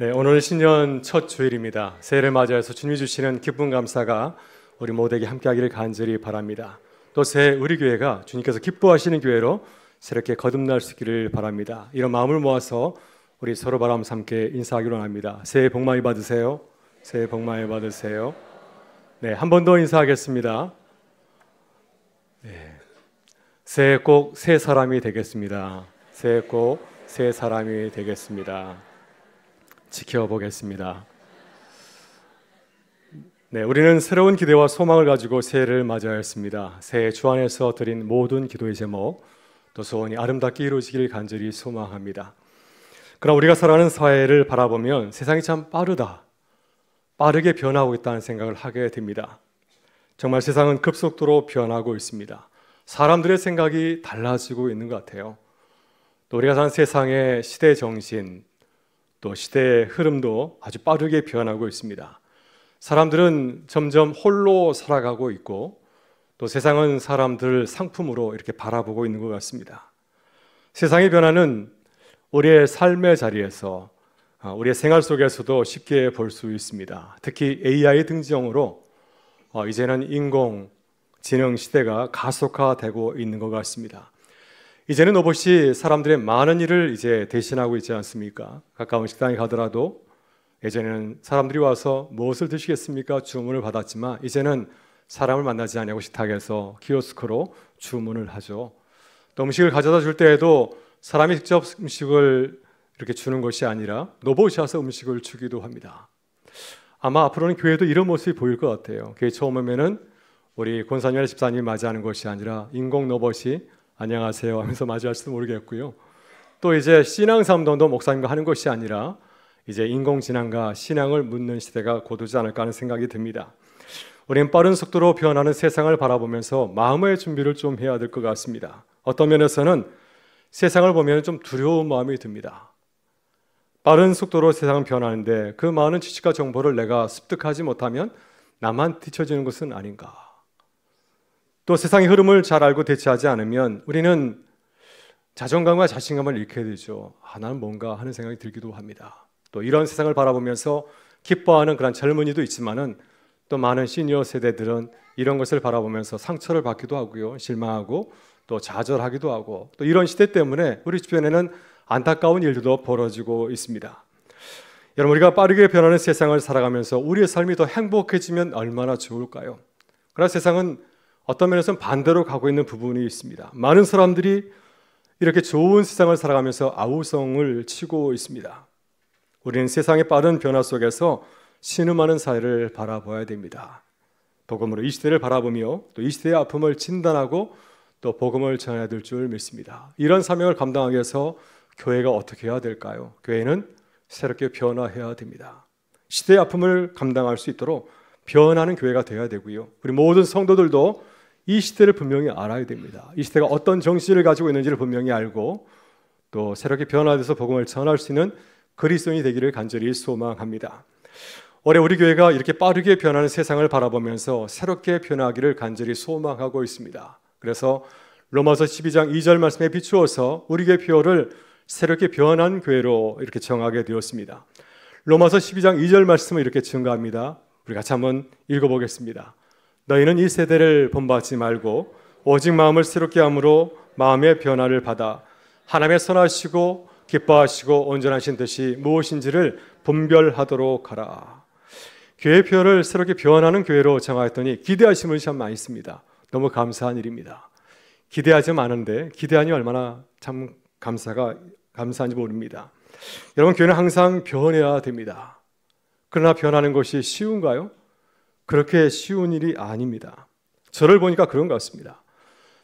네, 오늘 신년 첫 주일입니다. 새해를 맞이해서 주님이 주시는 기쁨 감사가 우리 모두에게 함께하기를 간절히 바랍니다. 또 새해 우리 교회가 주님께서 기뻐하시는 교회로 새롭게 거듭날 수 있기를 바랍니다. 이런 마음을 모아서 우리 서로 바라면서 인사하기로 합니다. 새해 복 많이 받으세요. 새해 복 많이 받으세요. 네, 한 번 더 인사하겠습니다. 네. 새해 꼭 새 사람이 되겠습니다. 새해 꼭 새 사람이 되겠습니다. 지켜보겠습니다. 네, 우리는 새로운 기대와 소망을 가지고 새해를 맞이하였습니다. 새해 주 안에서 드린 모든 기도의 제목, 또 소원이 아름답게 이루어지길 간절히 소망합니다. 그러나 우리가 살아가는 사회를 바라보면 세상이 참 빠르다, 빠르게 변하고 있다는 생각을 하게 됩니다. 정말 세상은 급속도로 변하고 있습니다. 사람들의 생각이 달라지고 있는 것 같아요. 또 우리가 사는 세상의 시대 정신, 또 시대의 흐름도 아주 빠르게 변하고 있습니다. 사람들은 점점 홀로 살아가고 있고 또 세상은 사람들 상품으로 이렇게 바라보고 있는 것 같습니다. 세상의 변화는 우리의 삶의 자리에서 아, 우리의 생활 속에서도 쉽게 볼 수 있습니다. 특히 AI 등지으로 아, 이제는 인공 지능 시대가 가속화되고 있는 것 같습니다. 이제는 로봇이 사람들의 많은 일을 이제 대신하고 있지 않습니까? 가까운 식당에 가더라도 예전에는 사람들이 와서 무엇을 드시겠습니까? 주문을 받았지만 이제는 사람을 만나지 않냐고 식탁에서 키오스크로 주문을 하죠. 또 음식을 가져다 줄 때에도 사람이 직접 음식을 이렇게 주는 것이 아니라 로봇이 와서 음식을 주기도 합니다. 아마 앞으로는 교회도 이런 모습이 보일 것 같아요. 교회 처음 오면은 우리 권사님이나 집사님이 맞이하는 것이 아니라 인공 로봇이 안녕하세요 하면서 마주할지도 모르겠고요. 또 이제 신앙 삼동도 목사님과 하는 것이 아니라 이제 인공지능과 신앙을 묻는 시대가 곧 오지 않을까 하는 생각이 듭니다. 우린 빠른 속도로 변하는 세상을 바라보면서 마음의 준비를 좀 해야 될 것 같습니다. 어떤 면에서는 세상을 보면 좀 두려운 마음이 듭니다. 빠른 속도로 세상은 변하는데 그 많은 지식과 정보를 내가 습득하지 못하면 나만 뒤처지는 것은 아닌가. 또 세상의 흐름을 잘 알고 대처하지 않으면 우리는 자존감과 자신감을 잃게 되죠. 아, 나는 뭔가 하는 생각이 들기도 합니다. 또 이런 세상을 바라보면서 기뻐하는 그런 젊은이도 있지만은 또 많은 시니어 세대들은 이런 것을 바라보면서 상처를 받기도 하고요. 실망하고 또 좌절하기도 하고 또 이런 시대 때문에 우리 주변에는 안타까운 일들도 벌어지고 있습니다. 여러분 우리가 빠르게 변하는 세상을 살아가면서 우리의 삶이 더 행복해지면 얼마나 좋을까요? 그러나 세상은 어떤 면에서는 반대로 가고 있는 부분이 있습니다. 많은 사람들이 이렇게 좋은 세상을 살아가면서 아우성을 치고 있습니다. 우리는 세상의 빠른 변화 속에서 신음하는 사회를 바라봐야 됩니다. 복음으로 이 시대를 바라보며 또 이 시대의 아픔을 진단하고 또 복음을 전해야 될 줄 믿습니다. 이런 사명을 감당하기 위해서 교회가 어떻게 해야 될까요? 교회는 새롭게 변화해야 됩니다. 시대의 아픔을 감당할 수 있도록 변하는 교회가 되어야 되고요. 우리 모든 성도들도 이 시대를 분명히 알아야 됩니다. 이 시대가 어떤 정신을 가지고 있는지를 분명히 알고 또 새롭게 변화돼서 복음을 전할 수 있는 그리스도인이 되기를 간절히 소망합니다. 올해 우리 교회가 이렇게 빠르게 변하는 세상을 바라보면서 새롭게 변하기를 간절히 소망하고 있습니다. 그래서 로마서 12장 2절 말씀에 비추어서 우리 교회 표어를 새롭게 변한 교회로 이렇게 정하게 되었습니다. 로마서 12장 2절 말씀을 이렇게 증가합니다. 우리 같이 한번 읽어보겠습니다. 너희는 이 세대를 본받지 말고 오직 마음을 새롭게 함으로 마음의 변화를 받아 하나님의 선하시고 기뻐하시고 온전하신 뜻이 무엇인지를 분별하도록 하라. 교회 표현을 새롭게 변하는 교회로 정하였더니 기대하심을 참 많이 씁니다. 너무 감사한 일입니다. 기대하지 않은데 기대하니 얼마나 참 감사가 감사한지 모릅니다. 여러분 교회는 항상 변해야 됩니다. 그러나 변하는 것이 쉬운가요? 그렇게 쉬운 일이 아닙니다. 저를 보니까 그런 것 같습니다.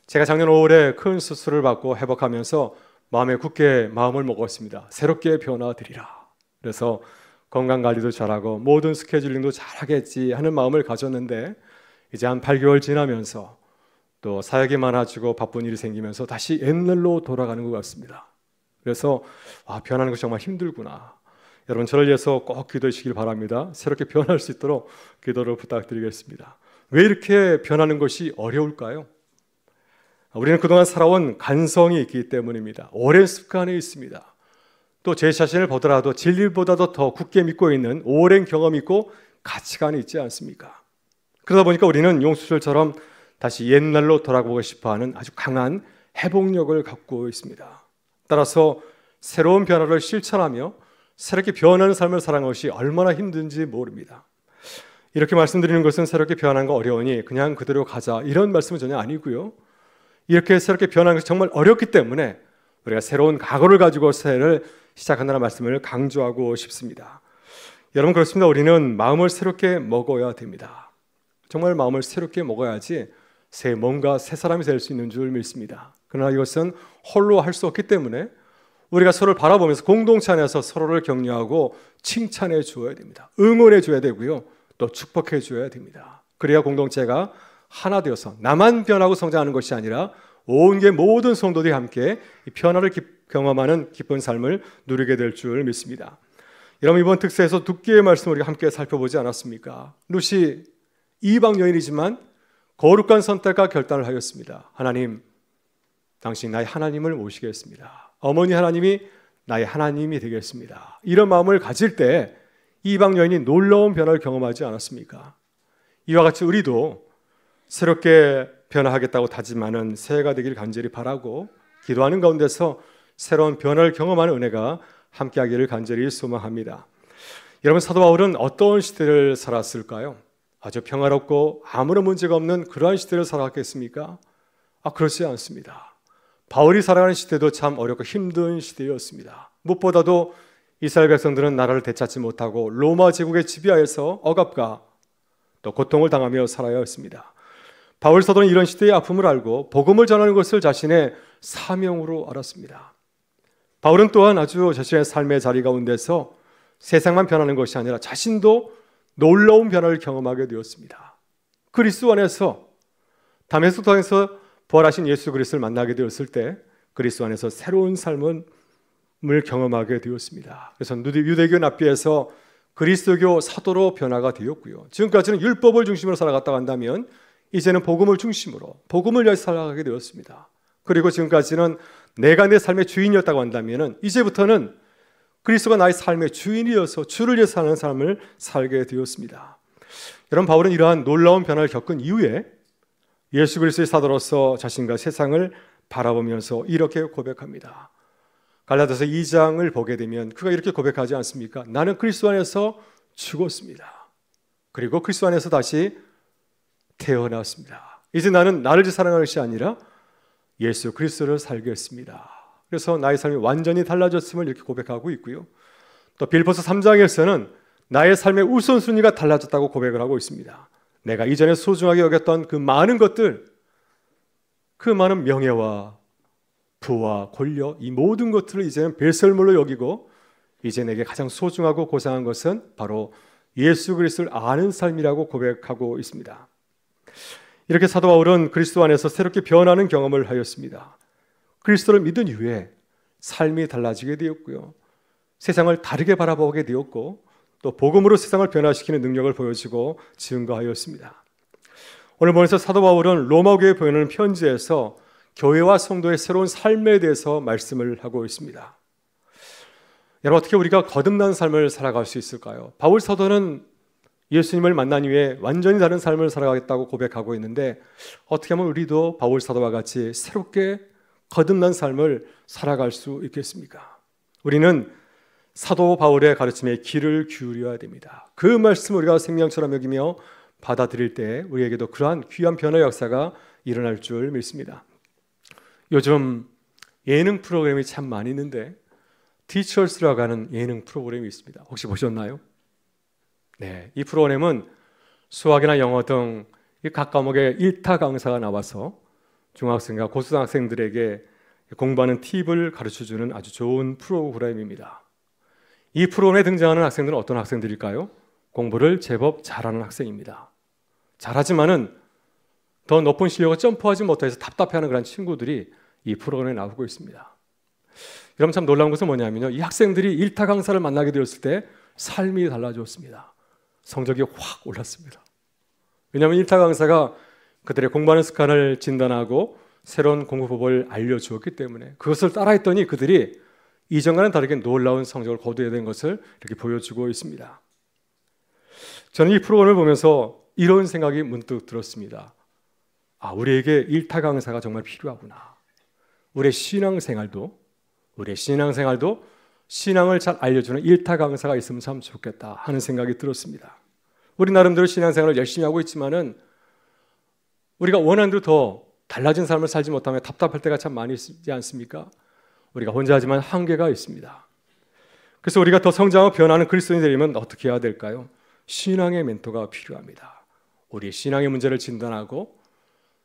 제가 작년 5월에 큰 수술을 받고 회복하면서 마음에 굳게 마음을 먹었습니다. 새롭게 변화드리라. 그래서 건강 관리도 잘하고 모든 스케줄링도 잘하겠지 하는 마음을 가졌는데 이제 한 8개월 지나면서 또 사역이 많아지고 바쁜 일이 생기면서 다시 옛날로 돌아가는 것 같습니다. 그래서 아, 변하는 것 정말 힘들구나. 여러분 저를 위해서 꼭기도해주시길 바랍니다. 새롭게 변할 수 있도록 기도를 부탁드리겠습니다. 왜 이렇게 변하는 것이 어려울까요? 우리는 그동안 살아온 간성이 있기 때문입니다. 오랜 습관에 있습니다. 또 제 자신을 보더라도 진리보다도 더 굳게 믿고 있는 오랜 경험이 있고 가치관이 있지 않습니까? 그러다 보니까 우리는 용수철처럼 다시 옛날로 돌아가고 싶어하는 아주 강한 회복력을 갖고 있습니다. 따라서 새로운 변화를 실천하며 새롭게 변하는 삶을 살아가는 것이 얼마나 힘든지 모릅니다. 이렇게 말씀드리는 것은 새롭게 변한 거 어려우니 그냥 그대로 가자 이런 말씀은 전혀 아니고요. 이렇게 새롭게 변한 것이 정말 어렵기 때문에 우리가 새로운 각오를 가지고 새해를 시작한다는 말씀을 강조하고 싶습니다. 여러분 그렇습니다. 우리는 마음을 새롭게 먹어야 됩니다. 정말 마음을 새롭게 먹어야지 새 뭔가 새 사람이 될 수 있는 줄 믿습니다. 그러나 이것은 홀로 할 수 없기 때문에 우리가 서로를 바라보면서 공동체 안에서 서로를 격려하고 칭찬해 주어야 됩니다. 응원해 줘야 되고요. 또 축복해 줘야 됩니다. 그래야 공동체가 하나 되어서 나만 변하고 성장하는 것이 아니라 온 게 모든 성도들이 함께 변화를 경험하는 기쁜 삶을 누리게 될 줄 믿습니다. 여러분 이번 특세에서 두께의 말씀을 우리가 함께 살펴보지 않았습니까? 루시 이방 여인이지만 거룩한 선택과 결단을 하였습니다. 하나님, 당신 나의 하나님을 모시겠습니다. 어머니 하나님이 나의 하나님이 되겠습니다. 이런 마음을 가질 때 이방 여인이 놀라운 변화를 경험하지 않았습니까? 이와 같이 우리도 새롭게 변화하겠다고 다짐하는 새해가 되길 간절히 바라고 기도하는 가운데서 새로운 변화를 경험하는 은혜가 함께하기를 간절히 소망합니다. 여러분 사도 바울은 어떤 시대를 살았을까요? 아주 평화롭고 아무런 문제가 없는 그러한 시대를 살았겠습니까? 아 그렇지 않습니다. 바울이 살아가는 시대도 참 어렵고 힘든 시대였습니다. 무엇보다도 이스라엘 백성들은 나라를 되찾지 못하고 로마 제국의 지배하에서 억압과 또 고통을 당하며 살아야 했습니다. 바울 사도는 이런 시대의 아픔을 알고 복음을 전하는 것을 자신의 사명으로 알았습니다. 바울은 또한 아주 자신의 삶의 자리 가운데서 세상만 변하는 것이 아니라 자신도 놀라운 변화를 경험하게 되었습니다. 그리스 안에서 담에소탕에서 부활하신 예수 그리스도를 만나게 되었을 때 그리스도 안에서 새로운 삶을 경험하게 되었습니다. 그래서 유대교 납비에서 그리스도교 사도로 변화가 되었고요. 지금까지는 율법을 중심으로 살아갔다고 한다면 이제는 복음을 중심으로 복음을 위해 살아가게 되었습니다. 그리고 지금까지는 내가 내 삶의 주인이었다고 한다면 이제부터는 그리스도가 나의 삶의 주인이어서 주를 위해 사는 삶을 살게 되었습니다. 여러분 바울은 이러한 놀라운 변화를 겪은 이후에 예수 그리스도의 사도로서 자신과 세상을 바라보면서 이렇게 고백합니다. 갈라디아서 2장을 보게 되면 그가 이렇게 고백하지 않습니까? 나는 그리스도 안에서 죽었습니다. 그리고 그리스도 안에서 다시 태어났습니다. 이제 나는 나를 사랑하는 것이 아니라 예수 그리스도를 살겠습니다. 그래서 나의 삶이 완전히 달라졌음을 이렇게 고백하고 있고요. 또 빌보스 3장에서는 나의 삶의 우선순위가 달라졌다고 고백을 하고 있습니다. 내가 이전에 소중하게 여겼던 그 많은 것들, 그 많은 명예와 부와 권력, 이 모든 것들을 이제는 별설물로 여기고 이제 내게 가장 소중하고 고상한 것은 바로 예수 그리스도를 아는 삶이라고 고백하고 있습니다. 이렇게 사도 바울은 그리스도 안에서 새롭게 변하는 경험을 하였습니다. 그리스도를 믿은 이후에 삶이 달라지게 되었고요. 세상을 다르게 바라보게 되었고 또 복음으로 세상을 변화시키는 능력을 보여주고 증거하였습니다. 오늘 보면서 사도 바울은 로마 교회 보내는 편지에서 교회와 성도의 새로운 삶에 대해서 말씀을 하고 있습니다. 여러분 어떻게 우리가 거듭난 삶을 살아갈 수 있을까요? 바울 사도는 예수님을 만난 이후에 완전히 다른 삶을 살아가겠다고 고백하고 있는데 어떻게 하면 우리도 바울 사도와 같이 새롭게 거듭난 삶을 살아갈 수 있겠습니까? 우리는 사도 바울의 가르침에 귀를 기울여야 됩니다. 그 말씀을 우리가 생명처럼 여기며 받아들일 때 우리에게도 그러한 귀한 변화 역사가 일어날 줄 믿습니다. 요즘 예능 프로그램이 참 많이 있는데 티처스라고 하는 예능 프로그램이 있습니다. 혹시 보셨나요? 네, 이 프로그램은 수학이나 영어 등 각 과목에 1타 강사가 나와서 중학생과 고등학생들에게 공부하는 팁을 가르쳐주는 아주 좋은 프로그램입니다. 이 프로그램에 등장하는 학생들은 어떤 학생들일까요? 공부를 제법 잘하는 학생입니다. 잘하지만은 더 높은 실력을 점프하지 못해서 답답해하는 그런 친구들이 이 프로그램에 나오고 있습니다. 여러분 참 놀라운 것은 뭐냐면요. 이 학생들이 일타 강사를 만나게 되었을 때 삶이 달라졌습니다. 성적이 확 올랐습니다. 왜냐하면 일타 강사가 그들의 공부하는 습관을 진단하고 새로운 공부법을 알려주었기 때문에 그것을 따라했더니 그들이 이전과는 다르게 놀라운 성적을 거두게 된 것을 이렇게 보여주고 있습니다. 저는 이 프로그램을 보면서 이런 생각이 문득 들었습니다. 아, 우리에게 일타 강사가 정말 필요하구나. 우리의 신앙생활도 우리의 신앙생활도 신앙을 잘 알려주는 일타 강사가 있으면 참 좋겠다 하는 생각이 들었습니다. 우리 나름대로 신앙생활을 열심히 하고 있지만은 우리가 원하 대로 더 달라진 삶을 살지 못하면 답답할 때가 참 많이 있지 않습니까? 우리가 혼자 하지만 한계가 있습니다. 그래서 우리가 더 성장하고 변하는 그리스도인이 되려면 어떻게 해야 될까요? 신앙의 멘토가 필요합니다. 우리 신앙의 문제를 진단하고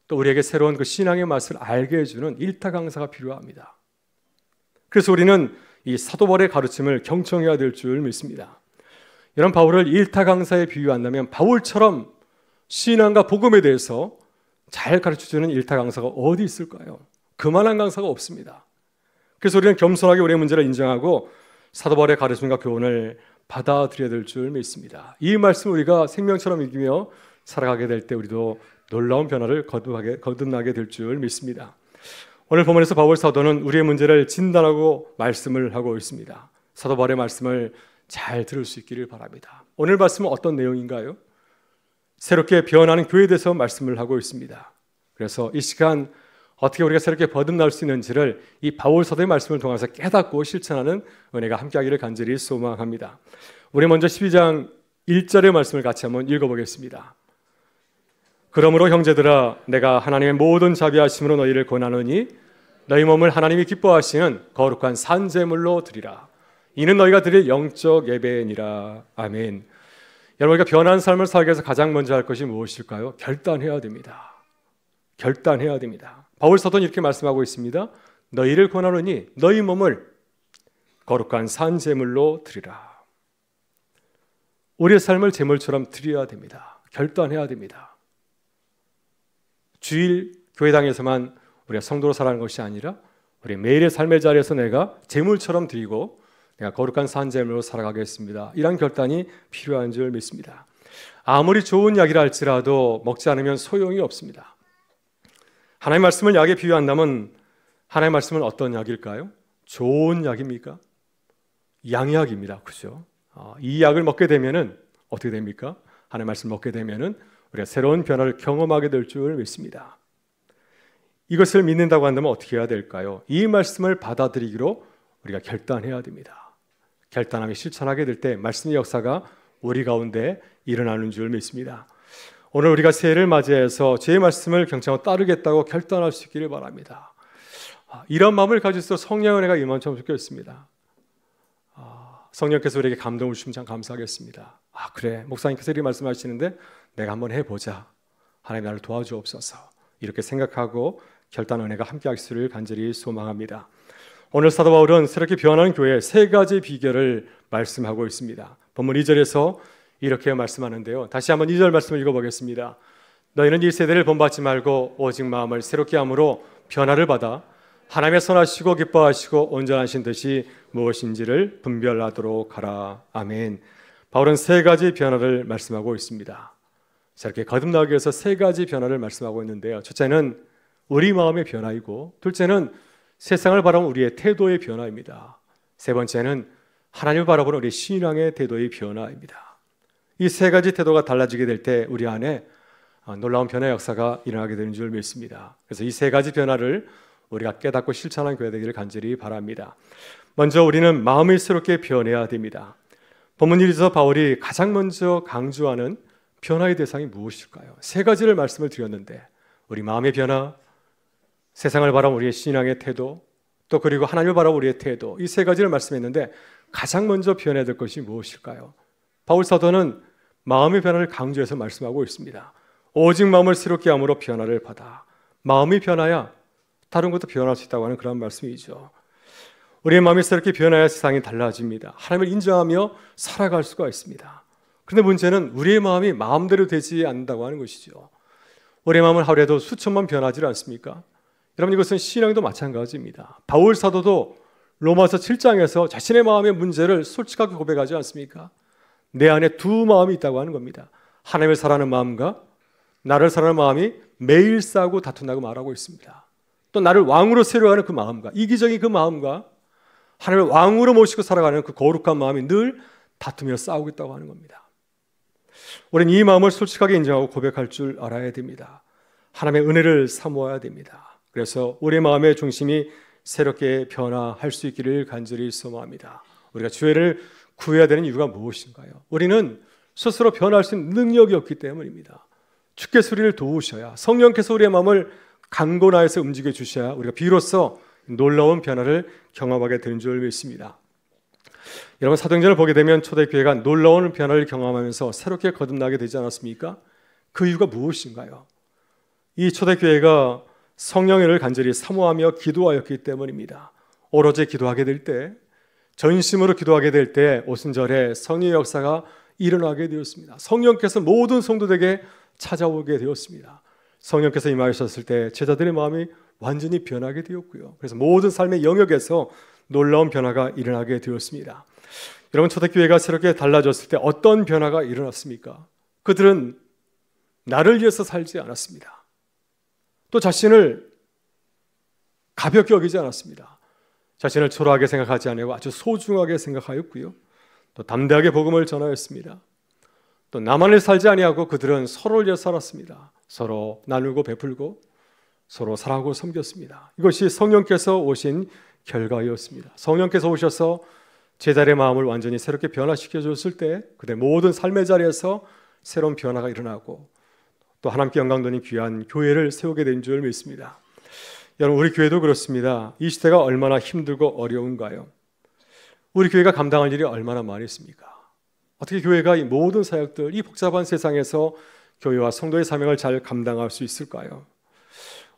또 우리에게 새로운 그 신앙의 맛을 알게 해주는 일타 강사가 필요합니다. 그래서 우리는 이 사도벌의 가르침을 경청해야 될 줄 믿습니다. 이런 바울을 일타 강사에 비유한다면 바울처럼 신앙과 복음에 대해서 잘 가르쳐주는 일타 강사가 어디 있을까요? 그만한 강사가 없습니다. 그래서 우리는 겸손하게 우리의 문제를 인정하고 사도 바울의 가르침과 교훈을 받아들여야 될 줄 믿습니다. 이 말씀 우리가 생명처럼 이기며 살아가게 될 때 우리도 놀라운 변화를 거듭하게, 거듭나게 될 줄 믿습니다. 오늘 본문에서 바울 사도는 우리의 문제를 진단하고 말씀을 하고 있습니다. 사도 바울의 말씀을 잘 들을 수 있기를 바랍니다. 오늘 말씀은 어떤 내용인가요? 새롭게 변하는 교회에 대해서 말씀을 하고 있습니다. 그래서 이 시간 어떻게 우리가 새롭게 거듭날 수 있는지를 이 바울 서도의 말씀을 통해서 깨닫고 실천하는 은혜가 함께하기를 간절히 소망합니다. 우리 먼저 12장 1절의 말씀을 같이 한번 읽어보겠습니다. 그러므로 형제들아 내가 하나님의 모든 자비하심으로 너희를 권하노니 너희 몸을 하나님이 기뻐하시는 거룩한 산제물로 드리라. 이는 너희가 드릴 영적 예배니라. 아멘. 여러분 변한 삶을 살기 위해서 가장 먼저 할 것이 무엇일까요? 결단해야 됩니다. 결단해야 됩니다. 바울 사도는 이렇게 말씀하고 있습니다. 너희를 권하노니 너희 몸을 거룩한 산 제물로 드리라. 우리의 삶을 제물처럼 드려야 됩니다. 결단해야 됩니다. 주일 교회당에서만 우리가 성도로 살아가는 것이 아니라 우리 매일의 삶의 자리에서 내가 제물처럼 드리고 내가 거룩한 산재물로 살아가겠습니다. 이런 결단이 필요한 줄 믿습니다. 아무리 좋은 약이라 할지라도 먹지 않으면 소용이 없습니다. 하나님 말씀을 약에 비유한다면 하나님의 말씀은 어떤 약일까요? 좋은 약입니까? 양약입니다. 그죠? 아, 이 약을 먹게 되면은 어떻게 됩니까? 하나님 말씀 먹게 되면은 우리가 새로운 변화를 경험하게 될 줄 믿습니다. 이것을 믿는다고 한다면 어떻게 해야 될까요? 이 말씀을 받아들이기로 우리가 결단해야 됩니다. 결단하며 실천하게 될 때 말씀의 역사가 우리 가운데 일어나는 줄 믿습니다. 오늘 우리가 새해를 맞이해서 제 말씀을 경청하고 따르겠다고 결단할 수 있기를 바랍니다. 아, 이런 마음을 가질수 성령의 은혜가 임한처럼 좋겠습니다. 아, 성령께서 우리에게 감동을 주시면 참 감사하겠습니다. 아 그래 목사님께서 이 말씀하시는데 내가 한번 해보자. 하나님 나를 도와주옵소서. 이렇게 생각하고 결단 은혜가 함께하기를 간절히 소망합니다. 오늘 사도 바울은 새롭게 변하는 교회 세 가지 비결을 말씀하고 있습니다. 본문 2절에서 이렇게 말씀하는데요. 다시 한번 2절 말씀을 읽어보겠습니다. 너희는 이 세대를 본받지 말고 오직 마음을 새롭게 함으로 변화를 받아 하나님의 선하시고 기뻐하시고 온전하신 뜻이 무엇인지를 분별하도록 하라. 아멘. 바울은 세 가지 변화를 말씀하고 있습니다. 자, 이렇게 거듭나기 위해서 세 가지 변화를 말씀하고 있는데요. 첫째는 우리 마음의 변화이고, 둘째는 세상을 바라보 우리의 태도의 변화입니다. 세 번째는 하나님을 바라보는 우리 신앙의 태도의 변화입니다. 이세 가지 태도가 달라지게 될 때 우리 안에 어, 놀라운 변화 역사가 일어나게 되는 줄 믿습니다. 그래서 이 세 가지 변화를 우리가 깨닫고 실천한 교회 되기를 간절히 바랍니다. 먼저 우리는 마음을 새롭게 변해야 됩니다. 본문 1에서 바울이 가장 먼저 강조하는 변화의 대상이 무엇일까요? 세 가지를 말씀을 드렸는데 우리 마음의 변화, 세상을 바라보는 우리의 신앙의 태도, 또 그리고 하나님을 바라보는 우리의 태도 이 세 가지를 말씀했는데 가장 먼저 변해야 될 것이 무엇일까요? 바울 사도는 마음의 변화를 강조해서 말씀하고 있습니다. 오직 마음을 새롭게 함으로 변화를 받아 마음이 변화야 다른 것도 변할 수 있다고 하는 그런 말씀이죠. 우리의 마음이 새롭게 변해야 세상이 달라집니다. 하나님을 인정하며 살아갈 수가 있습니다. 그런데 문제는 우리의 마음이 마음대로 되지 않는다고 하는 것이죠. 우리의 마음을 하루에도 수천만 변하지 않습니까? 여러분 이것은 신앙도 마찬가지입니다. 바울 사도도 로마서 7장에서 자신의 마음의 문제를 솔직하게 고백하지 않습니까? 내 안에 두 마음이 있다고 하는 겁니다. 하나님을 사랑하는 마음과 나를 사랑하는 마음이 매일 싸고 우 다툰다고 말하고 있습니다. 또 나를 왕으로 세려하는 그 마음과 이기적인 그 마음과 하나님을 왕으로 모시고 살아가는 그 거룩한 마음이 늘 다투며 싸우고 있다고 하는 겁니다. 우리는 이 마음을 솔직하게 인정하고 고백할 줄 알아야 됩니다. 하나님의 은혜를 사모아야 됩니다. 그래서 우리의 마음의 중심이 새롭게 변화할 수 있기를 간절히 소망합니다. 우리가 주 죄를 구해야 되는 이유가 무엇인가요? 우리는 스스로 변할 수 있는 능력이 없기 때문입니다. 주께서 우리를 도우셔야 성령께서 우리의 마음을 강건하여서 움직여 주셔야 우리가 비로소 놀라운 변화를 경험하게 되는 줄 믿습니다. 여러분 사도행전을 보게 되면 초대 교회가 놀라운 변화를 경험하면서 새롭게 거듭나게 되지 않았습니까? 그 이유가 무엇인가요? 이 초대 교회가 성령을 간절히 사모하며 기도하였기 때문입니다. 오로지 기도하게 될때 전심으로 기도하게 될 때 오순절에 성의 역사가 일어나게 되었습니다. 성령께서 모든 성도들에게 찾아오게 되었습니다. 성령께서 임하셨을 때 제자들의 마음이 완전히 변하게 되었고요. 그래서 모든 삶의 영역에서 놀라운 변화가 일어나게 되었습니다. 여러분 초대교회가 새롭게 달라졌을 때 어떤 변화가 일어났습니까? 그들은 나를 위해서 살지 않았습니다. 또 자신을 가볍게 여기지 않았습니다. 자신을 초라하게 생각하지 않고 아주 소중하게 생각하였고요. 또 담대하게 복음을 전하였습니다. 또 나만을 살지 아니하고 그들은 서로를 위해 살았습니다. 서로 나누고 베풀고 서로 사랑하고 섬겼습니다. 이것이 성령께서 오신 결과였습니다. 성령께서 오셔서 제자의 마음을 완전히 새롭게 변화시켜 줬을 때 그대 모든 삶의 자리에서 새로운 변화가 일어나고 또 하나님께 영광 돌린 귀한 교회를 세우게 된 줄 믿습니다. 여러분 우리 교회도 그렇습니다. 이 시대가 얼마나 힘들고 어려운가요? 우리 교회가 감당할 일이 얼마나 많이 있습니까? 어떻게 교회가 이 모든 사역들 이 복잡한 세상에서 교회와 성도의 사명을 잘 감당할 수 있을까요?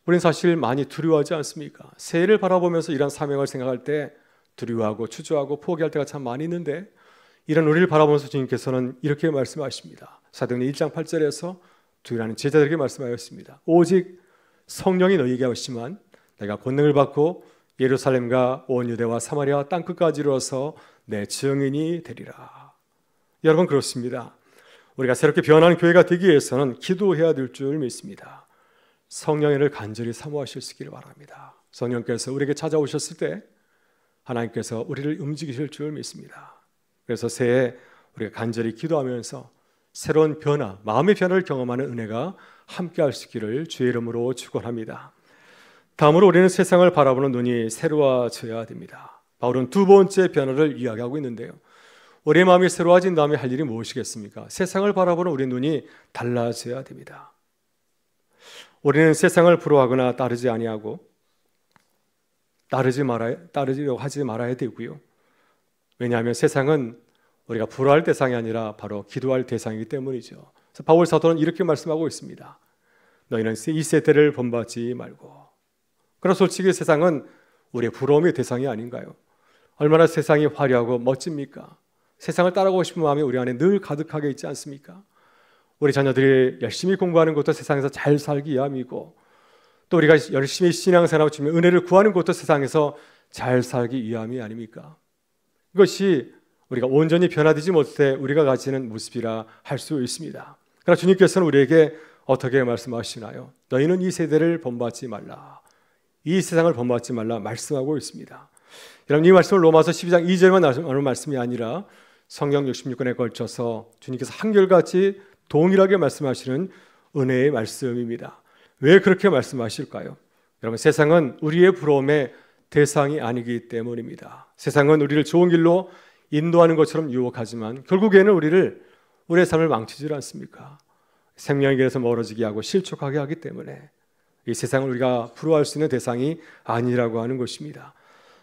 우리는 사실 많이 두려워하지 않습니까? 새해를 바라보면서 이런 사명을 생각할 때 두려워하고 추조하고 포기할 때가 참 많이 있는데 이런 우리를 바라보면서 주님께서는 이렇게 말씀하십니다. 사도행전 1장 8절에서 두라는 제자들에게 말씀하였습니다. 오직 성령이 너희에게 오시만 내가 권능을 받고 예루살렘과 온 유대와 사마리아 땅 끝까지 로서내 증인이 되리라. 여러분 그렇습니다. 우리가 새롭게 변하는 교회가 되기 위해서는 기도해야 될 줄 믿습니다. 성령을 간절히 사모하실 수 있기를 바랍니다. 성령께서 우리에게 찾아오셨을 때 하나님께서 우리를 움직이실 줄 믿습니다. 그래서 새해 우리가 간절히 기도하면서 새로운 변화, 마음의 변화를 경험하는 은혜가 함께할 수 있기를 주의 이름으로 축원합니다. 다음으로 우리는 세상을 바라보는 눈이 새로워져야 됩니다. 바울은 두 번째 변화를 이야기하고 있는데요. 우리의 마음이 새로워진 다음에 할 일이 무엇이겠습니까? 세상을 바라보는 우리 눈이 달라져야 됩니다. 우리는 세상을 부러워하거나 따르지 아니하고 따르지 말아 따르려고 하지 말아야 되고요. 왜냐하면 세상은 우리가 부러워할 대상이 아니라 바로 기도할 대상이기 때문이죠. 바울 사도는 이렇게 말씀하고 있습니다. 너희는 이 세대를 본받지 말고 그러나 솔직히 세상은 우리의 부러움의 대상이 아닌가요? 얼마나 세상이 화려하고 멋집니까? 세상을 따라가고 싶은 마음이 우리 안에 늘 가득하게 있지 않습니까? 우리 자녀들이 열심히 공부하는 것도 세상에서 잘 살기 위함이고 또 우리가 열심히 신앙생활하고 주면 은혜를 구하는 것도 세상에서 잘 살기 위함이 아닙니까? 이것이 우리가 온전히 변화되지 못해 우리가 가지는 모습이라 할 수 있습니다. 그러나 주님께서는 우리에게 어떻게 말씀하시나요? 너희는 이 세대를 본받지 말라. 이 세상을 범하지 말라 말씀하고 있습니다. 여러분 이 말씀을 로마서 12장 2절만 나오는 말씀이 아니라 성경 66권에 걸쳐서 주님께서 한결같이 동일하게 말씀하시는 은혜의 말씀입니다. 왜 그렇게 말씀하실까요? 여러분 세상은 우리의 부러움의 대상이 아니기 때문입니다. 세상은 우리를 좋은 길로 인도하는 것처럼 유혹하지만 결국에는 우리를 우리의 삶을 망치질 않습니까? 생명의 길에서 멀어지게 하고 실족하게 하기 때문에 이 세상을 우리가 부러워할 수 있는 대상이 아니라고 하는 것입니다.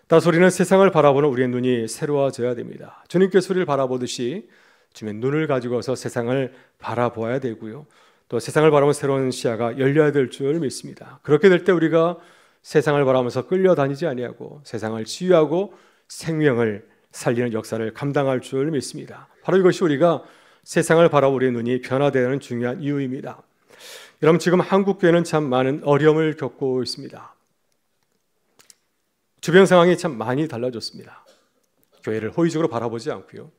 따소리는 세상을 바라보는 우리의 눈이 새로워져야 됩니다. 주님께서 우리를 바라보듯이 주님의 눈을 가지고서 세상을 바라보아야 되고요. 또 세상을 바라보는 새로운 시야가 열려야 될 줄 믿습니다. 그렇게 될 때 우리가 세상을 바라면서 끌려다니지 아니하고 세상을 치유하고 생명을 살리는 역사를 감당할 줄 믿습니다. 바로 이것이 우리가 세상을 바라보는 눈이 변화되는 중요한 이유입니다. 여러분 지금 한국 교회는 참 많은 어려움을 겪고 있습니다. 주변 상황이 참 많이 달라졌습니다. 교회를 호의적으로 바라보지 않고요.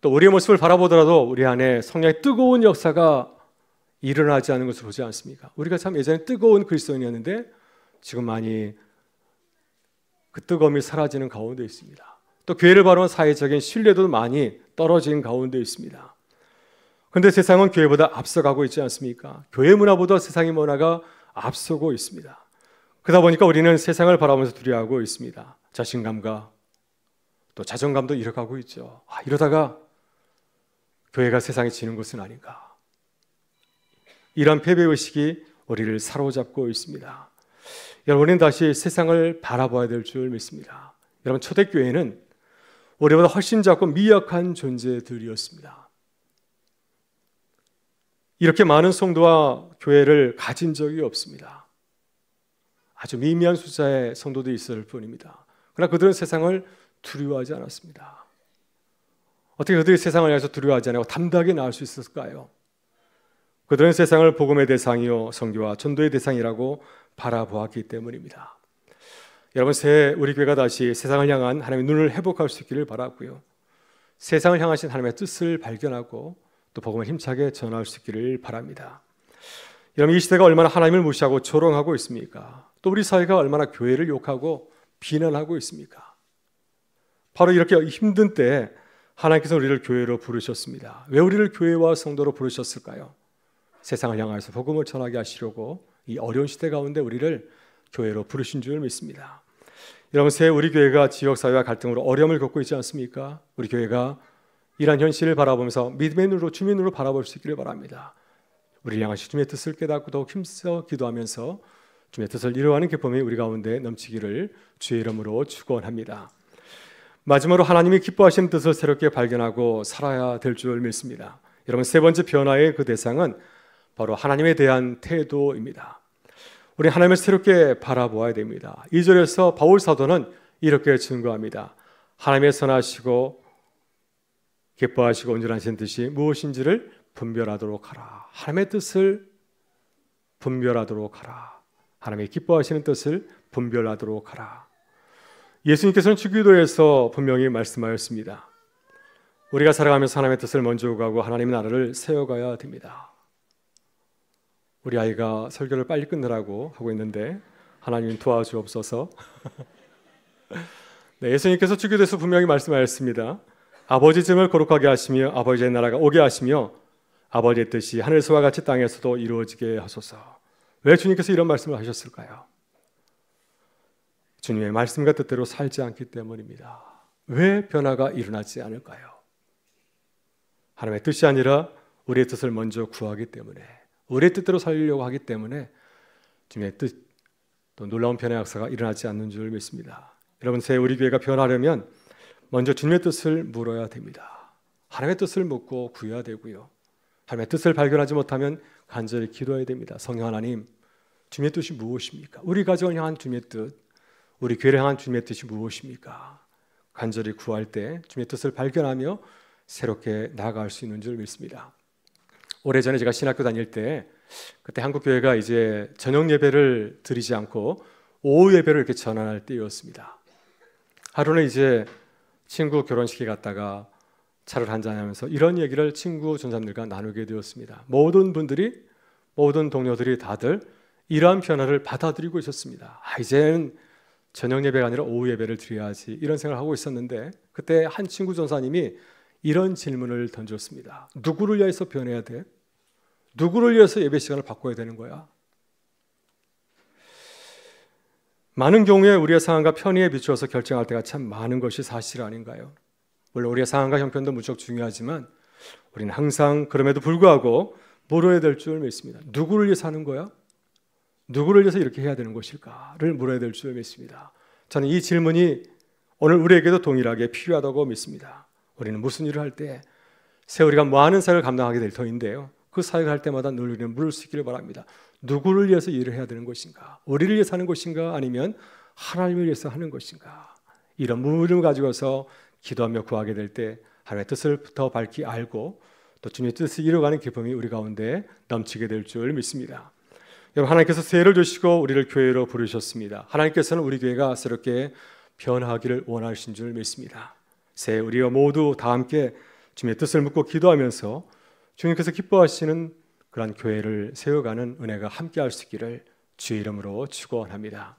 또 우리의 모습을 바라보더라도 우리 안에 성령의 뜨거운 역사가 일어나지 않은 것을 보지 않습니까? 우리가 참 예전에 뜨거운 그리스도인이었는데 지금 많이 그 뜨거움이 사라지는 가운데 있습니다. 또 교회를 바라본 사회적인 신뢰도 많이 떨어진 가운데 있습니다. 근데 세상은 교회보다 앞서가고 있지 않습니까? 교회 문화보다 세상의 문화가 앞서고 있습니다. 그러다 보니까 우리는 세상을 바라보면서 두려워하고 있습니다. 자신감과 또 자존감도 잃어가고 있죠. 아, 이러다가 교회가 세상에 지는 것은 아닌가. 이런 패배의식이 우리를 사로잡고 있습니다. 여러분, 우 다시 세상을 바라봐야 될 줄 믿습니다. 여러분, 초대교회는 우리보다 훨씬 작고 미약한 존재들이었습니다. 이렇게 많은 성도와 교회를 가진 적이 없습니다. 아주 미미한 숫자의 성도들 있을 뿐입니다. 그러나 그들은 세상을 두려워하지 않았습니다. 어떻게 그들이 세상을 향해서 두려워하지 않고 담대하게 나올 수 있었을까요? 그들은 세상을 복음의 대상이요 성교와 전도의 대상이라고 바라보았기 때문입니다. 여러분 새 우리 교회가 다시 세상을 향한 하나님의 눈을 회복할 수 있기를 바라고요. 세상을 향하신 하나님의 뜻을 발견하고 또 복음을 힘차게 전할 수 있기를 바랍니다. 여러분 이 시대가 얼마나 하나님을 무시하고 조롱하고 있습니까? 또 우리 사회가 얼마나 교회를 욕하고 비난하고 있습니까? 바로 이렇게 힘든 때 하나님께서 우리를 교회로 부르셨습니다. 왜 우리를 교회와 성도로 부르셨을까요? 세상을 향해서 복음을 전하게 하시려고 이 어려운 시대 가운데 우리를 교회로 부르신 줄 믿습니다. 여러분, 새 우리 교회가 지역 사회와 갈등으로 어려움을 겪고 있지 않습니까? 우리 교회가 이러한 현실을 바라보면서 믿음의 눈으로 주민으로 바라볼 수 있기를 바랍니다. 우리를 향한 주님의 뜻을 깨닫고 더욱 힘써 기도하면서 주님의 뜻을 이루어가는 기쁨이 우리 가운데 넘치기를 주의 이름으로 축원합니다. 마지막으로 하나님이 기뻐하시는 뜻을 새롭게 발견하고 살아야 될 줄 믿습니다. 여러분 세 번째 변화의 그 대상은 바로 하나님에 대한 태도입니다. 우리 하나님을 새롭게 바라보아야 됩니다. 2절에서 바울 사도는 이렇게 증거합니다. 하나님의 선하시고 기뻐하시고 온전하신 뜻이 무엇인지를 분별하도록 하라. 하나님의 뜻을 분별하도록 하라. 하나님의 기뻐하시는 뜻을 분별하도록 하라. 예수님께서는 주기도에서 분명히 말씀하였습니다. 우리가 살아가면서 하나님의 뜻을 먼저 구하고 하나님의 나라를 세워가야 됩니다. 우리 아이가 설교를 빨리 끝내라고 하고 있는데 하나님 도와주옵소서. 네, 예수님께서 주기도에서 분명히 말씀하였습니다. 아버지 쯤을 거룩하게 하시며 아버지의 나라가 오게 하시며 아버지의 뜻이 하늘에서와 같이 땅에서도 이루어지게 하소서. 왜 주님께서 이런 말씀을 하셨을까요? 주님의 말씀과 뜻대로 살지 않기 때문입니다. 왜 변화가 일어나지 않을까요? 하나님의 뜻이 아니라 우리의 뜻을 먼저 구하기 때문에 우리의 뜻대로 살려고 하기 때문에 주님의 뜻또 놀라운 변화 역사가 일어나지 않는 줄 믿습니다. 여러분 새 우리 교회가 변하려면 먼저 주님의 뜻을 물어야 됩니다. 하나님의 뜻을 묻고 구해야 되고요. 하나님의 뜻을 발견하지 못하면 간절히 기도해야 됩니다. 성령 하나님, 주님의 뜻이 무엇입니까? 우리 가정을 향한 주님의 뜻, 우리 교회를 향한 주님의 뜻이 무엇입니까? 간절히 구할 때 주님의 뜻을 발견하며 새롭게 나아갈 수 있는 줄 믿습니다. 오래전에 제가 신학교 다닐 때 그때 한국 교회가 이제 저녁 예배를 드리지 않고 오후 예배를 이렇게 전환할 때였습니다. 하루는 이제 친구 결혼식에 갔다가 차를 한잔하면서 이런 얘기를 친구 전사님들과 나누게 되었습니다. 모든 분들이 모든 동료들이 다들 이러한 변화를 받아들이고 있었습니다. 아, 이젠 저녁 예배가 아니라 오후 예배를 드려야지 이런 생각을 하고 있었는데 그때 한 친구 전사님이 이런 질문을 던졌습니다. 누구를 위해서 변해야 돼? 누구를 위해서 예배 시간을 바꿔야 되는 거야? 많은 경우에 우리의 상황과 편의에 비추어서 결정할 때가 참 많은 것이 사실 아닌가요? 물론 우리의 상황과 형편도 무척 중요하지만 우리는 항상 그럼에도 불구하고 물어야 될 줄 믿습니다. 누구를 위해서 하는 거야? 누구를 위해서 이렇게 해야 되는 것일까를 물어야 될 줄 믿습니다. 저는 이 질문이 오늘 우리에게도 동일하게 필요하다고 믿습니다. 우리는 무슨 일을 할때 세월이가 많은 살을 감당하게 될 터인데요. 그 사역을 할 때마다 늘 우리는 물을 수 있기를 바랍니다. 누구를 위해서 일을 해야 되는 것인가? 우리를 위해서 하는 것인가? 아니면 하나님을 위해서 하는 것인가? 이런 물음을 가지고서 기도하며 구하게 될 때 하나님의 뜻을 더 밝히 알고 또 주님의 뜻을 이루어가는 기쁨이 우리 가운데 넘치게 될 줄 믿습니다. 여러분 하나님께서 세를 주시고 우리를 교회로 부르셨습니다. 하나님께서는 우리 교회가 새롭게 변하기를 원하신 줄 믿습니다. 새 우리와 모두 다 함께 주님의 뜻을 묻고 기도하면서 주님께서 기뻐하시는 그러한 교회를 세워가는 은혜가 함께할 수 있기를 주의 이름으로 축원합니다.